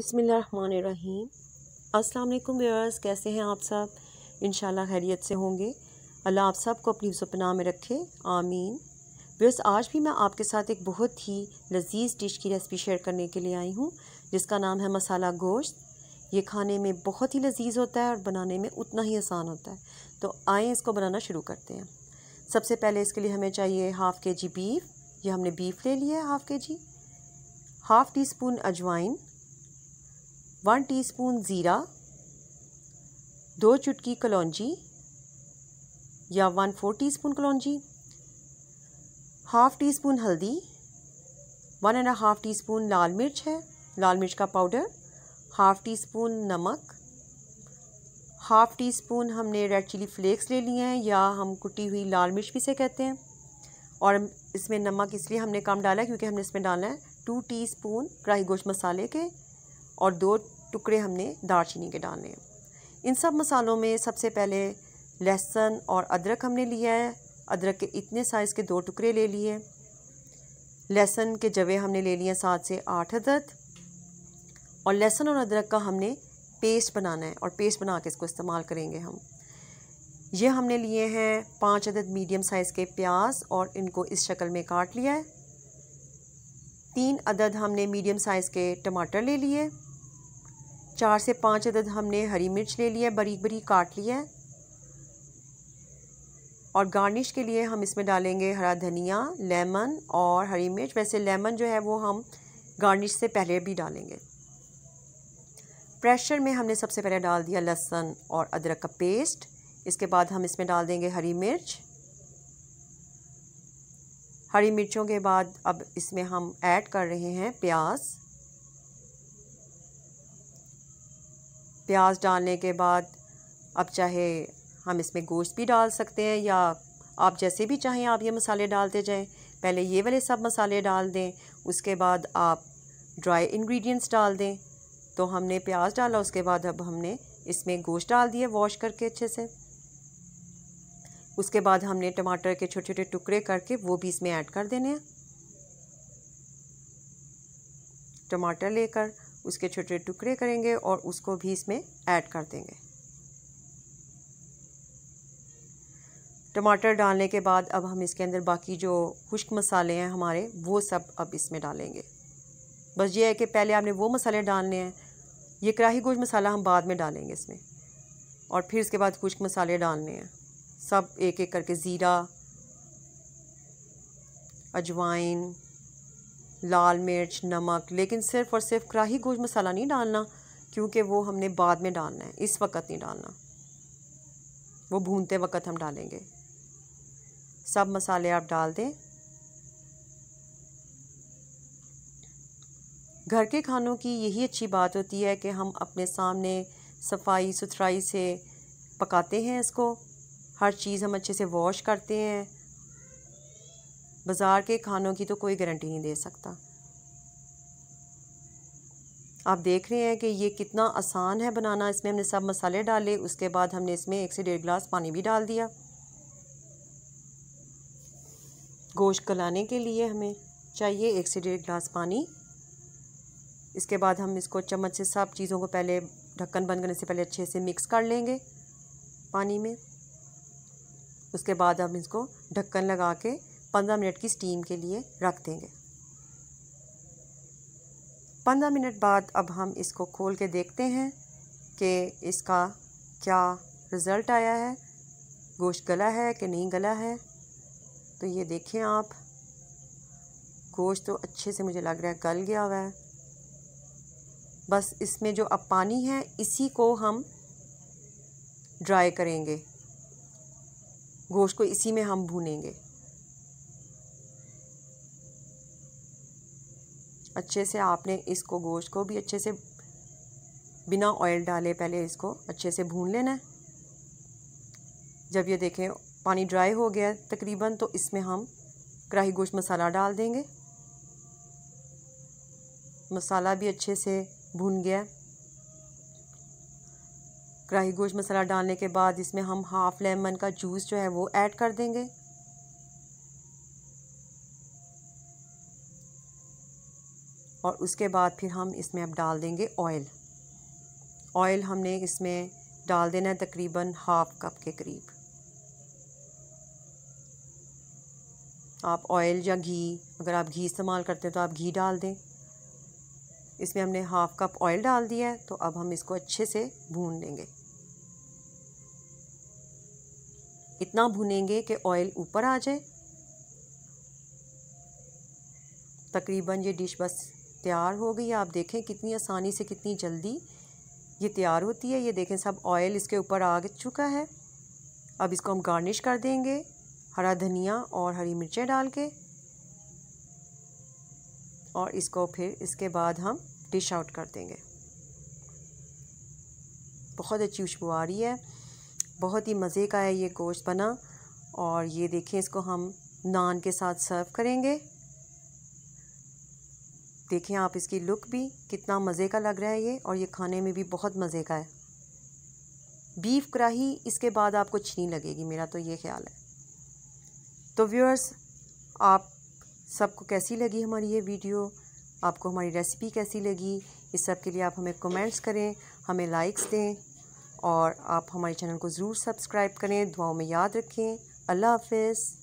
बसमीम अल्लाम व्यवर्स कैसे हैं आप सब इन खैरियत से होंगे अल्लाह आप सब को अपनी सपना में रखे आमीन व्यवर्स आज भी मैं आपके साथ एक बहुत ही लजीज डिश की रेसिपी शेयर करने के लिए आई हूँ जिसका नाम है मसाला गोश्त ये खाने में बहुत ही लजीज होता है और बनाने में उतना ही आसान होता है तो आए इसको बनाना शुरू करते हैं सबसे पहले इसके लिए हमें चाहिए हाफ़ के जी बीफ ये हमने बीफ ले लिया है half K G half teaspoon अजवाइन वन टीस्पून ज़ीरा दो चुटकी कलौजी या वन फोर टीस्पून कलौजी हाफ़ टी स्पून हल्दी one and half teaspoon लाल मिर्च है लाल मिर्च का पाउडर हाफ़ टी स्पून नमक हाफ़ टी स्पून हमने रेड चिली फ्लेक्स ले लिए हैं या हम कुटी हुई लाल मिर्च भी से कहते हैं और इसमें नमक इसलिए हमने कम डाला क्योंकि हमने इसमें डालना है टू टी स्पून कढ़ाई गोश्त मसाले के और दो टुकड़े हमने दालचीनी के डालने हैं इन सब मसालों में सबसे पहले लहसुन और अदरक हमने लिया है अदरक के इतने साइज़ के दो टुकड़े ले लिए लहसुन के जवे हमने ले लिए सात से आठ अदद और लहसुन और अदरक का हमने पेस्ट बनाना है और पेस्ट बना के इसको इस्तेमाल करेंगे हम ये हमने लिए हैं पाँच अदद मीडियम साइज़ के प्याज और इनको इस शक्ल में काट लिया है तीन अदद हमने मीडियम साइज़ के टमाटर ले लिए चार से पाँच अदद हमने हरी मिर्च ले लिया है बरीक बरीक काट लिया है और गार्निश के लिए हम इसमें डालेंगे हरा धनिया लेमन और हरी मिर्च वैसे लेमन जो है वो हम गार्निश से पहले भी डालेंगे प्रेशर में हमने सबसे पहले डाल दिया लहसुन और अदरक का पेस्ट इसके बाद हम इसमें डाल देंगे हरी मिर्च हरी मिर्चों के बाद अब इसमें हम ऐड कर रहे हैं प्याज़ प्याज डालने के बाद अब चाहे हम इसमें गोश्त भी डाल सकते हैं या आप जैसे भी चाहें आप ये मसाले डालते जाएं पहले ये वाले सब मसाले डाल दें उसके बाद आप ड्राई इंग्रेडिएंट्स डाल दें तो हमने प्याज डाला उसके बाद अब हमने इसमें गोश्त डाल दिए वॉश करके अच्छे से उसके बाद हमने टमाटर के छोटे छोटे टुकड़े करके वो भी इसमें ऐड कर देने हैं टमाटर लेकर उसके छोटे टुकड़े करेंगे और उसको भी इसमें ऐड कर देंगे टमाटर डालने के बाद अब हम इसके अंदर बाकी जो खुश्क मसाले हैं हमारे वो सब अब इसमें डालेंगे बस ये है कि पहले आपने वो मसाले डालने हैं ये कराही गोश्त मसाला हम बाद में डालेंगे इसमें और फिर इसके बाद खुश्क मसाले डालने हैं सब एक एक करके ज़ीरा अजवाइन लाल मिर्च नमक लेकिन सिर्फ़ और सिर्फ कराही गोश मसाला नहीं डालना क्योंकि वो हमने बाद में डालना है इस वक्त नहीं डालना वो भूनते वक्त हम डालेंगे सब मसाले आप डाल दें घर के खानों की यही अच्छी बात होती है कि हम अपने सामने सफाई सुथराई से पकाते हैं इसको हर चीज़ हम अच्छे से वॉश करते हैं बाज़ार के खानों की तो कोई गारंटी नहीं दे सकता आप देख रहे हैं कि ये कितना आसान है बनाना इसमें हमने सब मसाले डाले उसके बाद हमने इसमें एक से डेढ़ गिलास पानी भी डाल दिया गोश्त गलाने के लिए हमें चाहिए एक से डेढ़ गिलास पानी इसके बाद हम इसको चम्मच से सब चीज़ों को पहले ढक्कन बंद करने से पहले अच्छे से मिक्स कर लेंगे पानी में उसके बाद हम इसको ढक्कन लगा के पंद्रह मिनट की स्टीम के लिए रख देंगे पंद्रह मिनट बाद अब हम इसको खोल के देखते हैं कि इसका क्या रिज़ल्ट आया है गोश्त गला है कि नहीं गला है तो ये देखें आप गोश्त तो अच्छे से मुझे लग रहा है गल गया हुआ है बस इसमें जो अब पानी है इसी को हम ड्राई करेंगे गोश्त को इसी में हम भूनेंगे अच्छे से आपने इसको गोश्त को भी अच्छे से बिना ऑयल डाले पहले इसको अच्छे से भून लेना जब ये देखें पानी ड्राई हो गया तकरीबन तो इसमें हम कढ़ाई गोश्त मसाला डाल देंगे मसाला भी अच्छे से भून गया कढ़ाई गोश्त मसाला डालने के बाद इसमें हम हाफ़ लेमन का जूस जो है वो ऐड कर देंगे और उसके बाद फिर हम इसमें अब डाल देंगे ऑयल ऑयल हमने इसमें डाल देना है तकरीबन हाफ कप के करीब आप ऑयल या घी अगर आप घी इस्तेमाल करते हैं तो आप घी डाल दें इसमें हमने हाफ़ कप ऑयल डाल दिया है तो अब हम इसको अच्छे से भून लेंगे इतना भुनेंगे कि ऑयल ऊपर आ जाए तकरीबन ये डिश बस तैयार हो गई आप देखें कितनी आसानी से कितनी जल्दी ये तैयार होती है ये देखें सब ऑयल इसके ऊपर आ चुका है अब इसको हम गार्निश कर देंगे हरा धनिया और हरी मिर्चें डाल के और इसको फिर इसके बाद हम डिश आउट कर देंगे बहुत अच्छी खुशबू आ रही है बहुत ही मज़े का है ये गोश्त बना और ये देखें इसको हम नान के साथ सर्व करेंगे देखें आप इसकी लुक भी कितना मज़े का लग रहा है ये और ये खाने में भी बहुत मज़े का है बीफ कराही इसके बाद आपको छीन लगेगी मेरा तो ये ख्याल है तो व्यूअर्स आप सबको कैसी लगी हमारी ये वीडियो आपको हमारी रेसिपी कैसी लगी इस सब के लिए आप हमें कमेंट्स करें हमें लाइक्स दें और आप हमारे चैनल को ज़रूर सब्सक्राइब करें दुआओं में याद रखें अल्लाह हाफिज़